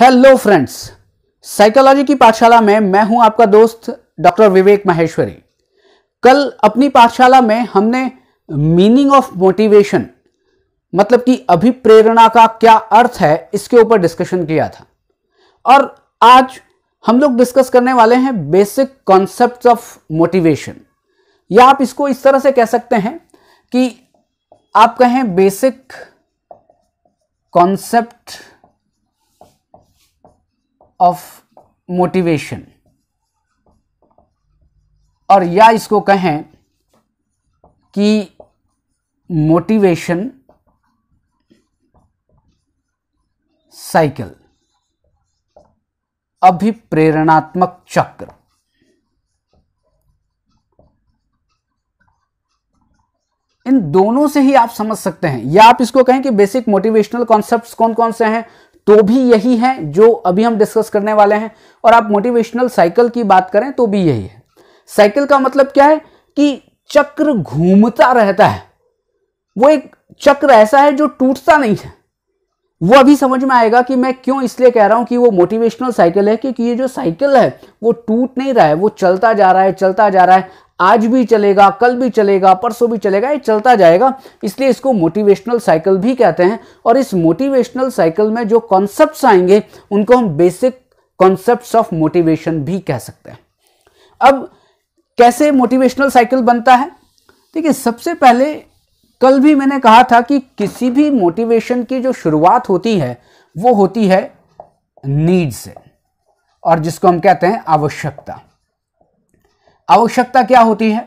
hello friends psychology की पाठशाला में मैं हूं आपका दोस्त डॉक्टर विवेक माहेश्वरी कल अपनी पाठशाला में हमने मीनिंग ऑफ मोटिवेशन मतलब कि अभिप्रेरणा का क्या अर्थ है इसके ऊपर डिस्कशन किया था और आज हम लोग डिस्कस करने वाले हैं बेसिक कॉन्सेप्ट ऑफ मोटिवेशन या आप इसको इस तरह से कह सकते हैं कि आप कहें बेसिक कॉन्सेप्ट ऑफ मोटिवेशन और या इसको कहें कि मोटिवेशन साइकिल अभिप्रेरणात्मक चक्र इन दोनों से ही आप समझ सकते हैं या आप इसको कहें कि बेसिक मोटिवेशनल कॉन्सेप्ट्स कौन कौन से हैं तो भी यही है जो अभी हम डिस्कस करने वाले हैं और आप मोटिवेशनल साइकिल की बात करें तो भी यही है साइकिल का मतलब क्या है कि चक्र घूमता रहता है वो एक चक्र ऐसा है जो टूटता नहीं है वो अभी समझ में आएगा कि मैं क्यों इसलिए कह रहा हूं कि वो मोटिवेशनल साइकिल है क्योंकि ये जो साइकिल है वो टूट नहीं रहा है वो चलता जा रहा है चलता जा रहा है आज भी चलेगा कल भी चलेगा परसों भी चलेगा ये चलता जाएगा इसलिए इसको मोटिवेशनल साइकिल भी कहते हैं और इस मोटिवेशनल साइकिल में जो कॉन्सेप्ट आएंगे उनको हम बेसिक कॉन्सेप्ट ऑफ मोटिवेशन भी कह सकते हैं अब कैसे मोटिवेशनल साइकिल बनता है देखिए सबसे पहले कल भी मैंने कहा था कि किसी भी मोटिवेशन की जो शुरुआत होती है वो होती है नीड से और जिसको हम कहते हैं आवश्यकता आवश्यकता क्या होती है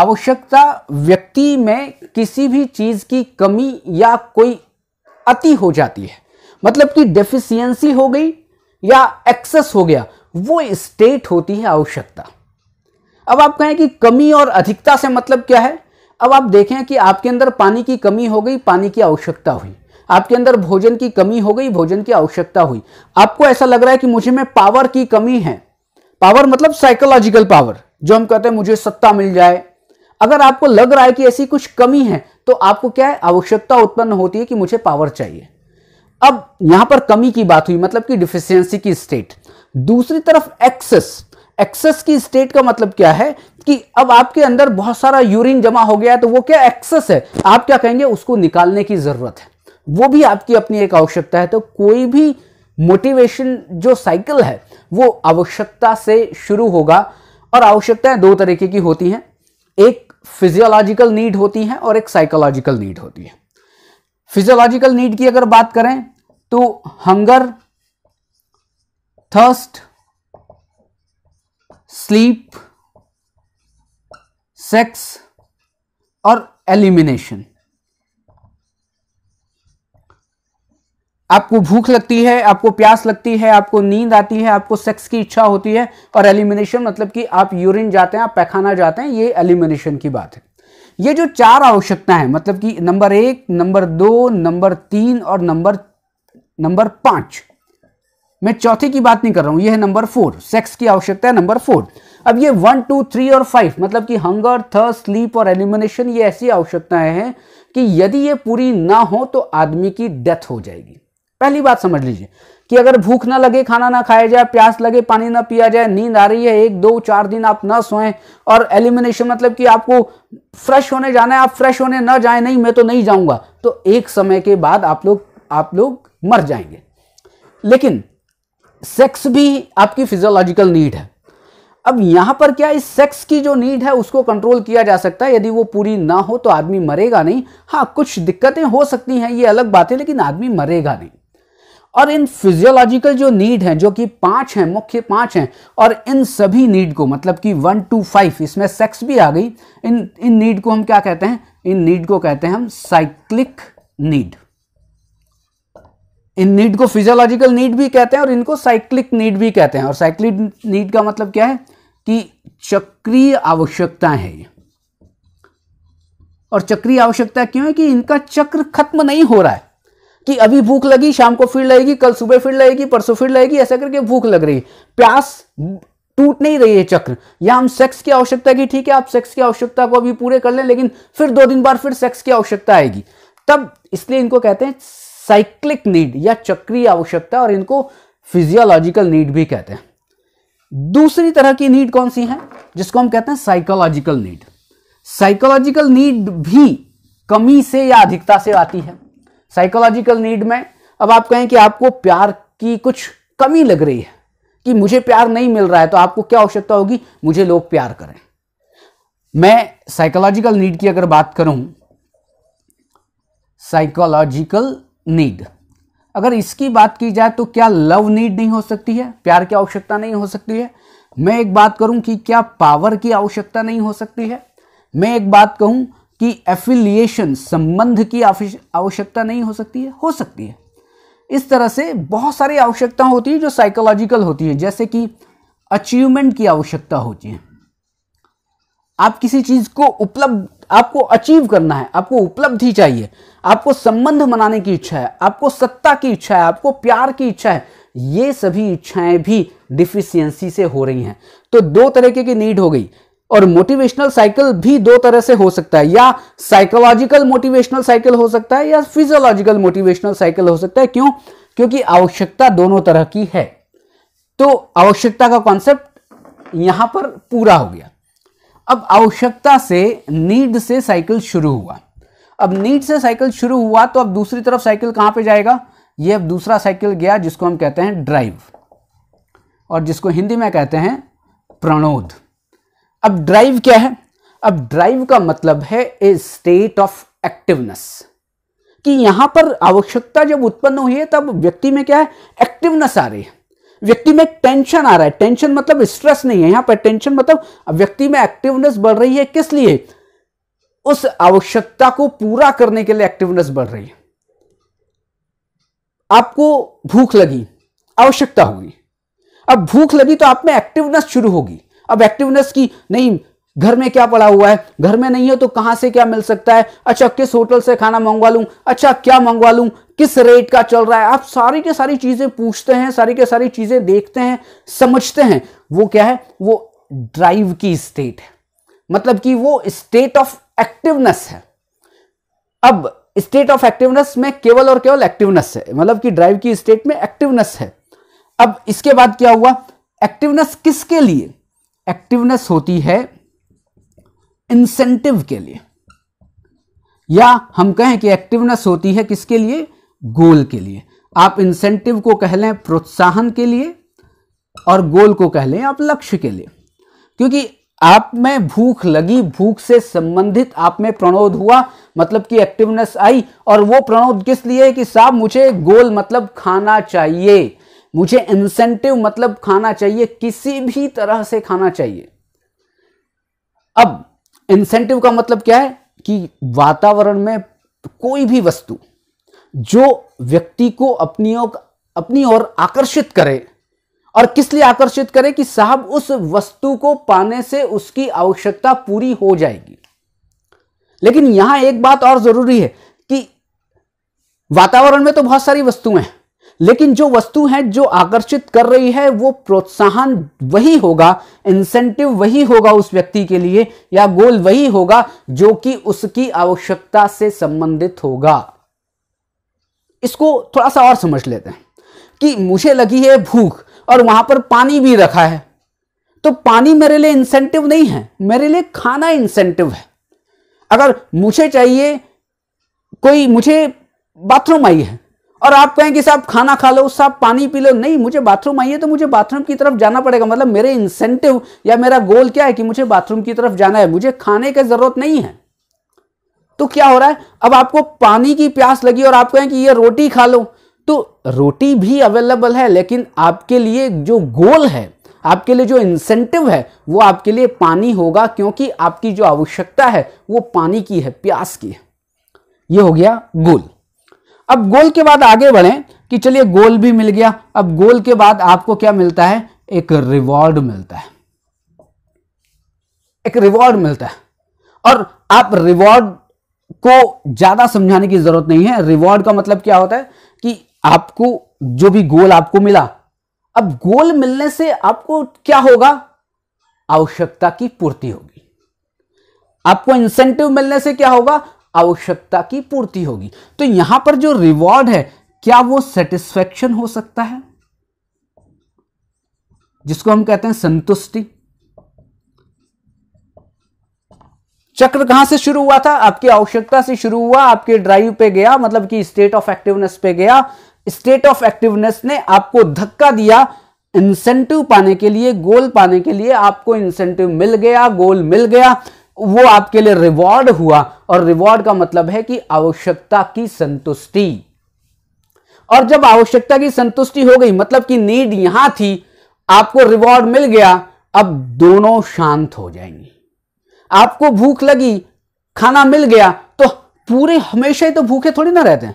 आवश्यकता व्यक्ति में किसी भी चीज की कमी या कोई अति हो जाती है मतलब कि डेफिशिएंसी हो गई या एक्सेस हो गया वो स्टेट होती है आवश्यकता अब आप कहें कि कमी और अधिकता से मतलब क्या है अब आप देखें कि आपके अंदर पानी की कमी हो गई पानी की आवश्यकता हुई आपके अंदर भोजन की कमी हो गई भोजन की आवश्यकता हुई आपको ऐसा लग रहा है कि मुझे में पावर की कमी है पावर मतलब साइकोलॉजिकल पावर जो हम कहते हैं मुझे सत्ता मिल जाए अगर आपको लग रहा है कि ऐसी कुछ कमी है तो आपको क्या है आवश्यकता उत्पन्न होती है कि मुझे पावर चाहिए अब यहां पर कमी की बात हुई मतलब कि डिफिशियंसी की स्टेट दूसरी तरफ एक्सेस एक्सेस की स्टेट का मतलब क्या है कि अब आपके अंदर बहुत सारा यूरिन जमा हो गया है तो वो क्या एक्सेस है आप क्या कहेंगे उसको निकालने की जरूरत है वो भी आपकी अपनी एक आवश्यकता है तो कोई भी मोटिवेशन जो साइकिल है वो आवश्यकता से शुरू होगा और आवश्यकताएं दो तरीके की होती हैं एक फिजियोलॉजिकल नीड होती है और एक साइकोलॉजिकल नीड होती है फिजियोलॉजिकल नीड की अगर बात करें तो हंगर थर्स्ट स्लीप सेक्स और एलिमिनेशन आपको भूख लगती है आपको प्यास लगती है आपको नींद आती है आपको सेक्स की इच्छा होती है और एलिमिनेशन मतलब कि आप यूरिन जाते हैं आप पैखाना जाते हैं ये एलिमिनेशन की बात है ये जो चार आवश्यकता है मतलब कि नंबर एक नंबर दो नंबर तीन और नंबर नंबर पांच मैं चौथे की बात नहीं कर रहा हूं यह है नंबर फोर सेक्स की आवश्यकता है नंबर फोर अब ये वन टू थ्री और फाइव मतलब कि हंगर थर्स स्लीप और एलिमिनेशन ये ऐसी आवश्यकताएं हैं कि यदि ये पूरी ना हो तो आदमी की डेथ हो जाएगी पहली बात समझ लीजिए कि अगर भूख ना लगे खाना ना खाया जाए प्यास लगे पानी ना पिया जाए नींद आ रही है एक दो चार दिन आप ना सोएं और एलिमिनेशन मतलब कि आपको फ्रेश होने जाना है आप फ्रेश होने ना जाए नहीं मैं तो नहीं जाऊंगा तो एक समय के बाद आप लोग आप लोग मर जाएंगे लेकिन सेक्स भी आपकी फिजियोलॉजिकल नीड है अब यहां पर क्या इस सेक्स की जो नीड है उसको कंट्रोल किया जा सकता है यदि वो पूरी ना हो तो आदमी मरेगा नहीं हाँ कुछ दिक्कतें हो सकती हैं ये अलग बात है लेकिन आदमी मरेगा नहीं और इन फिजियोलॉजिकल जो नीड हैं जो कि पांच हैं मुख्य पांच हैं और इन सभी नीड को मतलब कि वन टू फाइव इसमें सेक्स भी आ गई इन इन नीड को हम क्या कहते हैं इन नीड को कहते हैं हम साइक्लिक नीड इन नीड को फिजियोलॉजिकल नीड भी कहते हैं और इनको साइक्लिक नीड भी कहते हैं और साइक्लिक नीड का मतलब क्या है कि चक्रीय आवश्यकता है और चक्रीय आवश्यकता क्यों है कि इनका चक्र खत्म नहीं हो रहा है कि अभी भूख लगी शाम को फिर लगेगी कल सुबह फिर लगेगी परसों फिर लगेगी ऐसा करके भूख लग रही प्यास टूट नहीं रही है चक्र या हम सेक्स की आवश्यकता की ठीक है आप सेक्स की आवश्यकता को अभी पूरे कर लें लेकिन फिर दो दिन बाद फिर सेक्स की आवश्यकता आएगी तब इसलिए इनको कहते हैं साइक्लिक नीड या चक्रीय आवश्यकता और इनको फिजियोलॉजिकल नीड भी कहते हैं दूसरी तरह की नीड कौन सी है जिसको हम कहते हैं साइकोलॉजिकल नीड साइकोलॉजिकल नीड भी कमी से या अधिकता से आती है साइकोलॉजिकल नीड में अब आप कहें कि आपको प्यार की कुछ कमी लग रही है कि मुझे प्यार नहीं मिल रहा है तो आपको क्या आवश्यकता होगी मुझे लोग प्यार करें मैं साइकोलॉजिकल नीड की अगर बात करूं साइकोलॉजिकल नीड अगर इसकी बात की जाए तो क्या लव नीड नहीं हो सकती है प्यार की आवश्यकता नहीं हो सकती है मैं एक बात करूं कि क्या पावर की आवश्यकता नहीं हो सकती है मैं एक बात कहूं कि एफिलिएशन संबंध की आवश्यकता नहीं हो सकती है हो सकती है इस तरह से बहुत सारी आवश्यकता होती है जो साइकोलॉजिकल होती है जैसे कि अचीवमेंट की आवश्यकता होती है आप किसी चीज़ को उपलब्ध आपको अचीव करना है आपको उपलब्धि चाहिए आपको संबंध मनाने की इच्छा है आपको सत्ता की इच्छा है आपको प्यार की इच्छा है ये सभी इच्छाएं भी डिफिशियंसी से हो रही हैं तो दो तरीके की नीड हो गई और मोटिवेशनल साइकिल भी दो तरह से हो सकता है या साइकोलॉजिकल मोटिवेशनल साइकिल हो सकता है या फिजियोलॉजिकल मोटिवेशनल साइकिल हो सकता है क्यों क्योंकि आवश्यकता दोनों तरह की है तो आवश्यकता का कॉन्सेप्ट यहां पर पूरा हो गया अब आवश्यकता से नीड से साइकिल शुरू हुआ अब नीड से साइकिल शुरू हुआ तो अब दूसरी तरफ साइकिल कहां पे जाएगा यह अब दूसरा साइकिल गया जिसको हम कहते हैं ड्राइव और जिसको हिंदी में कहते हैं प्रणोद अब ड्राइव क्या है अब ड्राइव का मतलब है ए स्टेट ऑफ एक्टिवनेस कि यहां पर आवश्यकता जब उत्पन्न हुई है तब व्यक्ति में क्या है एक्टिवनेस आ रही है व्यक्ति में टेंशन आ रहा है टेंशन मतलब स्ट्रेस नहीं है यहां पर टेंशन मतलब व्यक्ति में एक्टिवनेस बढ़ रही है किस लिए उस आवश्यकता को पूरा करने के लिए एक्टिवनेस बढ़ रही है आपको भूख लगी आवश्यकता होगी अब भूख लगी तो आप में एक्टिवनेस शुरू होगी अब एक्टिवनेस की नहीं घर में क्या पड़ा हुआ है घर में नहीं है तो कहां से क्या मिल सकता है अच्छा किस होटल से खाना मंगवा लू अच्छा क्या मंगवा लू किस रेट का चल रहा है आप सारी के सारी चीज़ें पूछते हैं सारी के सारी चीज़ें देखते हैं समझते हैं वो क्या है वो ड्राइव की स्टेट है मतलब कि वो स्टेट ऑफ एक्टिवनेस है अब स्टेट ऑफ एक्टिवनेस में केवल और केवल एक्टिवनेस है मतलब कि ड्राइव की स्टेट में एक्टिवनेस है अब इसके बाद क्या हुआ एक्टिवनेस किसके लिए एक्टिवनेस होती है इंसेंटिव के लिए या हम कहें कि एक्टिवनेस होती है किसके लिए गोल के लिए आप इंसेंटिव को कह लें प्रोत्साहन के लिए और गोल को कह लें आप लक्ष्य के लिए क्योंकि आप में भूख लगी भूख से संबंधित आप में प्रणोद हुआ मतलब कि एक्टिवनेस आई और वो प्रणोद किस लिए कि साहब मुझे गोल मतलब खाना चाहिए मुझे इंसेंटिव मतलब खाना चाहिए किसी भी तरह से खाना चाहिए अब इंसेंटिव का मतलब क्या है कि वातावरण में कोई भी वस्तु जो व्यक्ति को अपनी ओर अपनी ओर आकर्षित करे और किस लिए आकर्षित करे कि साहब उस वस्तु को पाने से उसकी आवश्यकता पूरी हो जाएगी लेकिन यहां एक बात और जरूरी है कि वातावरण में तो बहुत सारी वस्तुएं हैं लेकिन जो वस्तु है जो आकर्षित कर रही है वो प्रोत्साहन वही होगा इंसेंटिव वही होगा उस व्यक्ति के लिए या गोल वही होगा जो कि उसकी आवश्यकता से संबंधित होगा इसको थोड़ा सा और समझ लेते हैं कि मुझे लगी है भूख और वहां पर पानी भी रखा है तो पानी मेरे लिए इंसेंटिव नहीं है मेरे लिए खाना इंसेंटिव है अगर मुझे चाहिए कोई मुझे बाथरूम आई है और आप कहें कि साहब खाना खा लो साहब पानी पी लो नहीं मुझे बाथरूम आइए तो मुझे बाथरूम की तरफ जाना पड़ेगा मतलब मेरे इंसेंटिव या मेरा गोल क्या है कि मुझे बाथरूम की तरफ जाना है मुझे खाने की जरूरत नहीं है तो क्या हो रहा है अब आपको पानी की प्यास लगी और आप कहें कि ये रोटी खा लो तो रोटी भी अवेलेबल है लेकिन आपके लिए जो गोल है आपके लिए जो इंसेंटिव है वो आपके लिए पानी होगा क्योंकि आपकी जो आवश्यकता है वो पानी की है प्यास की है ये हो गया गोल अब गोल के बाद आगे बढ़े कि चलिए गोल भी मिल गया अब गोल के बाद आपको क्या मिलता है एक रिवॉर्ड मिलता है एक रिवॉर्ड मिलता है और आप रिवॉर्ड को ज्यादा समझाने की जरूरत नहीं है रिवॉर्ड का मतलब क्या होता है कि आपको जो भी गोल आपको मिला अब गोल मिलने से आपको क्या होगा आवश्यकता की पूर्ति होगी आपको इंसेंटिव मिलने से क्या होगा आवश्यकता की पूर्ति होगी तो यहां पर जो रिवॉर्ड है क्या वो सेटिस्फेक्शन हो सकता है जिसको हम कहते हैं संतुष्टि चक्र कहां से शुरू हुआ था आपकी आवश्यकता से शुरू हुआ आपके ड्राइव पे गया मतलब कि स्टेट ऑफ एक्टिवनेस पे गया स्टेट ऑफ एक्टिवनेस ने आपको धक्का दिया इंसेंटिव पाने के लिए गोल पाने के लिए आपको इंसेंटिव मिल गया गोल मिल गया वो आपके लिए रिवॉर्ड हुआ और रिवॉर्ड का मतलब है कि आवश्यकता की संतुष्टि और जब आवश्यकता की संतुष्टि हो गई मतलब कि नीड यहां थी आपको रिवॉर्ड मिल गया अब दोनों शांत हो जाएंगे आपको भूख लगी खाना मिल गया तो पूरे हमेशा ही तो भूखे थोड़ी ना रहते हैं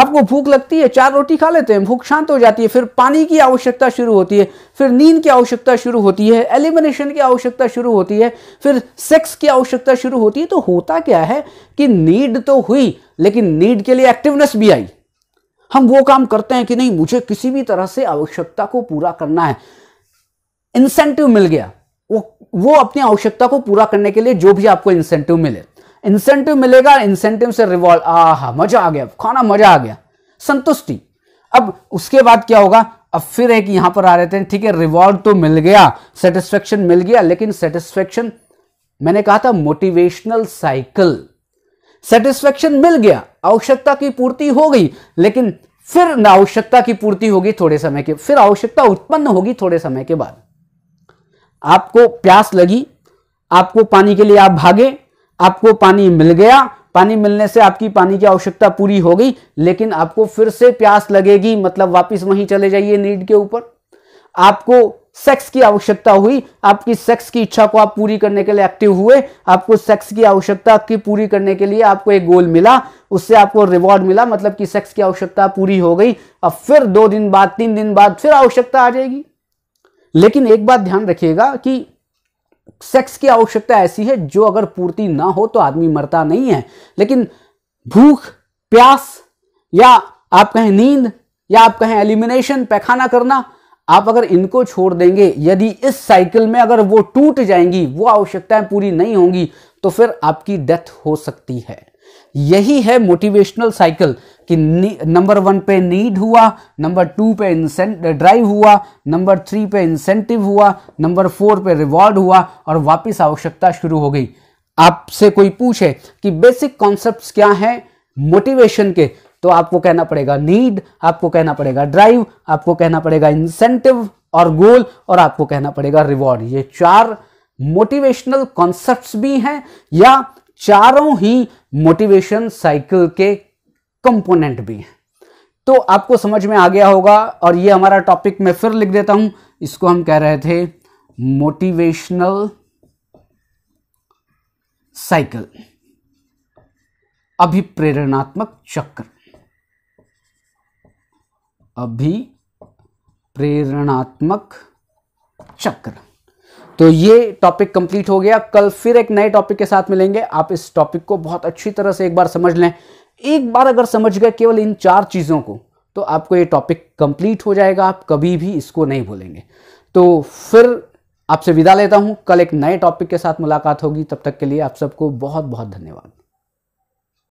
आपको भूख लगती है चार रोटी खा लेते हैं भूख शांत हो जाती है फिर पानी की आवश्यकता शुरू होती है फिर नींद की आवश्यकता शुरू होती है एलिमिनेशन की आवश्यकता शुरू होती है फिर सेक्स की आवश्यकता शुरू होती है तो होता क्या है कि नीड तो हुई लेकिन नीड के लिए एक्टिवनेस भी आई हम वो काम करते हैं कि नहीं मुझे किसी भी तरह से आवश्यकता को पूरा करना है इंसेंटिव मिल गया वो वो अपनी आवश्यकता को पूरा करने के लिए जो भी आपको इंसेंटिव मिले इंसेंटिव मिलेगा इंसेंटिव से रिवॉल्व आ मजा आ गया खाना मजा आ गया संतुष्टि अब उसके बाद क्या होगा अब फिर एक यहां पर आ रहे थे ठीक है रिवॉर्ड तो मिल गया सेटिस्फेक्शन मिल गया लेकिन सेटिस्फेक्शन मैंने कहा था मोटिवेशनल साइकिल सेटिस्फेक्शन मिल गया आवश्यकता की पूर्ति हो गई लेकिन फिर आवश्यकता की पूर्ति होगी थोड़े समय के फिर आवश्यकता उत्पन्न होगी थोड़े समय के बाद आपको प्यास लगी आपको पानी के लिए आप भागे आपको पानी मिल गया पानी मिलने से आपकी पानी की आवश्यकता पूरी हो गई लेकिन आपको फिर से प्यास लगेगी मतलब वापस वहीं चले जाइए नीड के ऊपर आपको सेक्स की आवश्यकता हुई आपकी सेक्स की इच्छा को आप पूरी करने के लिए एक्टिव हुए आपको सेक्स की आवश्यकता की पूरी करने के लिए आपको एक गोल मिला उससे आपको रिवॉर्ड मिला मतलब कि सेक्स की आवश्यकता पूरी हो गई अब फिर दो दिन बाद तीन दिन बाद फिर आवश्यकता आ जाएगी लेकिन एक बात ध्यान रखिएगा कि सेक्स की आवश्यकता ऐसी है जो अगर पूर्ति ना हो तो आदमी मरता नहीं है लेकिन भूख प्यास या आप कहें नींद या आप कहें एलिमिनेशन पैखाना करना आप अगर इनको छोड़ देंगे यदि इस साइकिल में अगर वो टूट जाएंगी वो आवश्यकताएं पूरी नहीं होंगी तो फिर आपकी डेथ हो सकती है यही है मोटिवेशनल साइकिल कि नंबर वन पे नीड हुआ नंबर टू पे ड्राइव uh, हुआ नंबर थ्री पे इंसेंटिव हुआ नंबर फोर पे रिवॉर्ड हुआ और वापस आवश्यकता शुरू हो गई आपसे कोई पूछे कि बेसिक कॉन्सेप्ट क्या है मोटिवेशन के तो आपको कहना पड़ेगा नीड आपको कहना पड़ेगा ड्राइव आपको कहना पड़ेगा इंसेंटिव और गोल और आपको कहना पड़ेगा रिवॉर्ड ये चार मोटिवेशनल कॉन्सेप्ट्स भी हैं या चारों ही मोटिवेशन साइकिल के कंपोनेंट भी हैं तो आपको समझ में आ गया होगा और ये हमारा टॉपिक मैं फिर लिख देता हूं इसको हम कह रहे थे मोटिवेशनल साइकिल अभिप्रेरणात्मक चक्र अभी प्रेरणात्मक चक्र तो ये टॉपिक कंप्लीट हो गया कल फिर एक नए टॉपिक के साथ मिलेंगे आप इस टॉपिक को बहुत अच्छी तरह से एक बार समझ लें एक बार अगर समझ गए केवल इन चार चीज़ों को तो आपको ये टॉपिक कंप्लीट हो जाएगा आप कभी भी इसको नहीं भूलेंगे तो फिर आपसे विदा लेता हूँ कल एक नए टॉपिक के साथ मुलाकात होगी तब तक के लिए आप सबको बहुत बहुत धन्यवाद